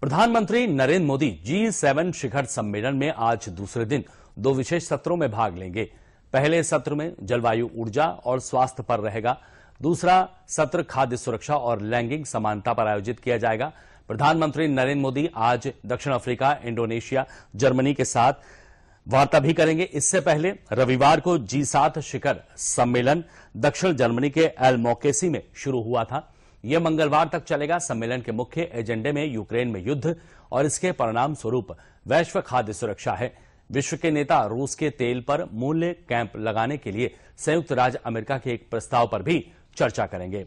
प्रधानमंत्री Narendra Modi G seven शिखर सम्मेलन में आज दूसरे दिन दो विशेष सत्रों में भाग लेंगे पहले सत्र में जलवायु ऊर्जा और स्वास्थ्य पर रहेगा दूसरा सत्र खाद्य सुरक्षा और लैंगिक समानता पर आयोजित किया जाएगा प्रधानमंत्री नरेंद्र मोदी आज दक्षिण अफ्रीका इंडोनेशिया जर्मनी के साथ वार्ता भी करेंगे इससे पहले रविवार को जी सात शिखर सम्मेलन दक्षिण जर्मनी के एल मोकेसी में शुरू हुआ था यह मंगलवार तक चलेगा सम्मेलन के मुख्य एजेंडे में यूक्रेन में युद्ध और इसके परिणाम स्वरूप वैश्विक खाद्य सुरक्षा है विश्व के नेता रूस के तेल पर मूल्य कैंप लगाने के लिए संयुक्त राज्य अमेरिका के एक प्रस्ताव पर भी चर्चा करेंगे